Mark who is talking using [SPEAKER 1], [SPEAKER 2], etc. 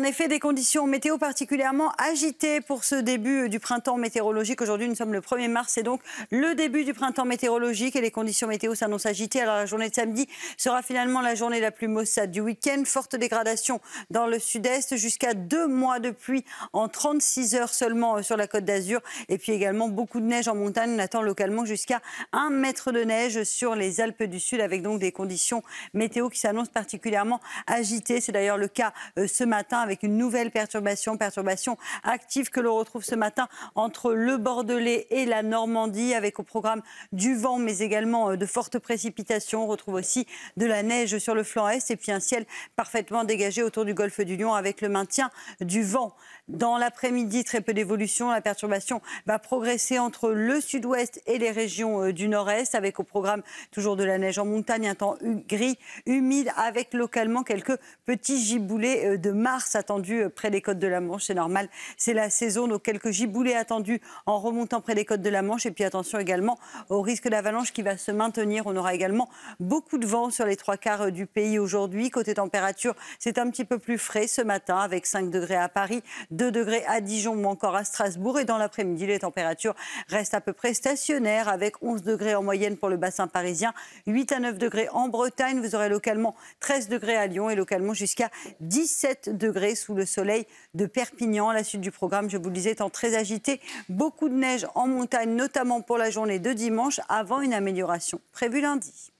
[SPEAKER 1] En effet, des conditions météo particulièrement agitées pour ce début du printemps météorologique. Aujourd'hui, nous sommes le 1er mars, c'est donc le début du printemps météorologique et les conditions météo s'annoncent agitées. Alors la journée de samedi sera finalement la journée la plus maussade du week-end. Forte dégradation dans le sud-est, jusqu'à deux mois de pluie en 36 heures seulement euh, sur la côte d'Azur. Et puis également beaucoup de neige en montagne. On attend localement jusqu'à un mètre de neige sur les Alpes du Sud avec donc des conditions météo qui s'annoncent particulièrement agitées. C'est d'ailleurs le cas euh, ce matin avec avec une nouvelle perturbation, perturbation active que l'on retrouve ce matin entre le Bordelais et la Normandie, avec au programme du vent, mais également euh, de fortes précipitations. On retrouve aussi de la neige sur le flanc est et puis un ciel parfaitement dégagé autour du golfe du Lion avec le maintien du vent. Dans l'après-midi, très peu d'évolution. La perturbation va progresser entre le sud-ouest et les régions euh, du nord-est, avec au programme toujours de la neige en montagne, un temps gris, humide, avec localement quelques petits giboulets euh, de mars Attendu euh, près des côtes de la Manche. C'est normal, c'est la saison. Donc quelques giboulées attendues en remontant près des côtes de la Manche. Et puis attention également au risque d'avalanche qui va se maintenir. On aura également beaucoup de vent sur les trois quarts euh, du pays aujourd'hui. Côté température, c'est un petit peu plus frais ce matin avec 5 degrés à Paris, 2 degrés à Dijon ou encore à Strasbourg. Et dans l'après-midi, les températures restent à peu près stationnaires avec 11 degrés en moyenne pour le bassin parisien, 8 à 9 degrés en Bretagne. Vous aurez localement 13 degrés à Lyon et localement jusqu'à 17 degrés sous le soleil de Perpignan. À La suite du programme, je vous le disais, étant très agité. Beaucoup de neige en montagne, notamment pour la journée de dimanche, avant une amélioration prévue lundi.